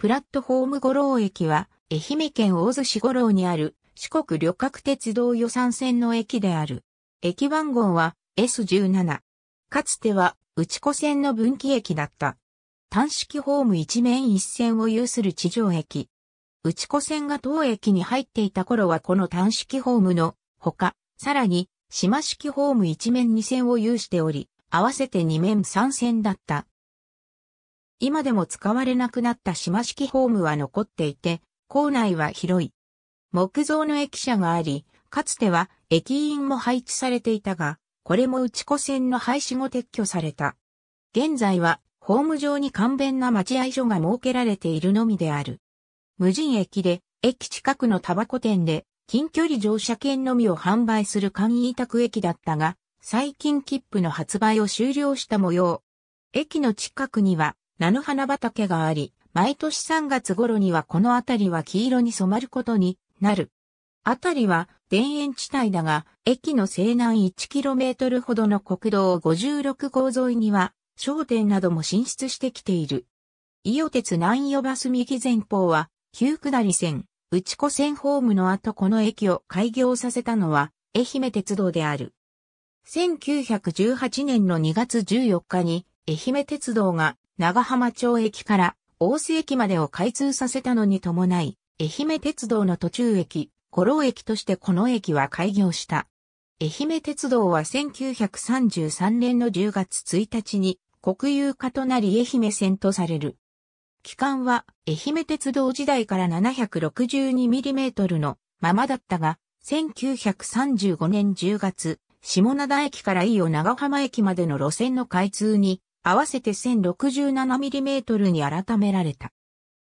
プラットホーム五郎駅は、愛媛県大洲市五郎にある四国旅客鉄道予算線の駅である。駅番号は S17。かつては内子線の分岐駅だった。単式ホーム一面一線を有する地上駅。内子線が当駅に入っていた頃はこの単式ホームのほか、さらに島式ホーム一面二線を有しており、合わせて二面三線だった。今でも使われなくなった島式ホームは残っていて、校内は広い。木造の駅舎があり、かつては駅員も配置されていたが、これも内子線の廃止後撤去された。現在は、ホーム上に簡便な待合所が設けられているのみである。無人駅で、駅近くのタバコ店で、近距離乗車券のみを販売する簡易委託駅だったが、最近切符の発売を終了した模様。駅の近くには、菜の花畑があり、毎年3月頃にはこの辺りは黄色に染まることになる。辺りは田園地帯だが、駅の西南 1km ほどの国道56号沿いには、商店なども進出してきている。伊予鉄南予バス右前方は、旧下り線、内子線ホームの後この駅を開業させたのは、愛媛鉄道である。1918年の2月14日に、愛媛鉄道が長浜町駅から大須駅までを開通させたのに伴い、愛媛鉄道の途中駅、五郎駅としてこの駅は開業した。愛媛鉄道は1933年の10月1日に国有化となり愛媛線とされる。期間は愛媛鉄道時代から 762mm のままだったが、1935年10月、下灘駅から伊予長浜駅までの路線の開通に合わせて 1067mm に改められた。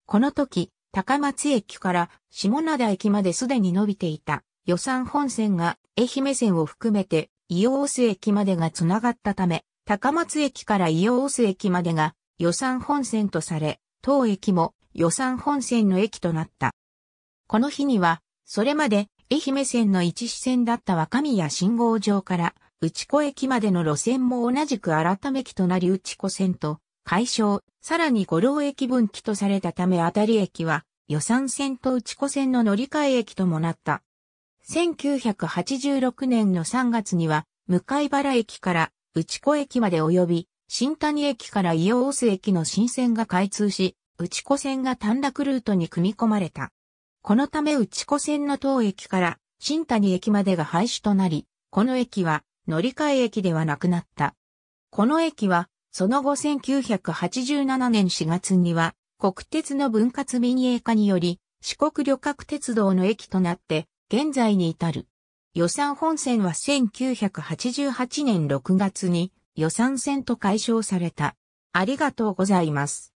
この時、高松駅から下灘駅まですでに伸びていた予算本線が愛媛線を含めて伊予大須駅までが繋がったため、高松駅から伊予大須駅までが予算本線とされ、当駅も予算本線の駅となった。この日には、それまで愛媛線の一支線だった若宮信号場から内子駅までの路線も同じく改め期となり内子線と、解消、さらに五郎駅分岐とされたためあたり駅は、予算線と内子線の乗り換え駅ともなった。1986年の3月には、向原駅から内子駅まで及び、新谷駅から伊予大須駅の新線が開通し、内子線が短絡ルートに組み込まれた。このため内子線の当駅から新谷駅までが廃止となり、この駅は乗り換え駅ではなくなった。この駅は、その後1987年4月には、国鉄の分割民営化により、四国旅客鉄道の駅となって、現在に至る。予算本線は1988年6月に予算線と解消された。ありがとうございます。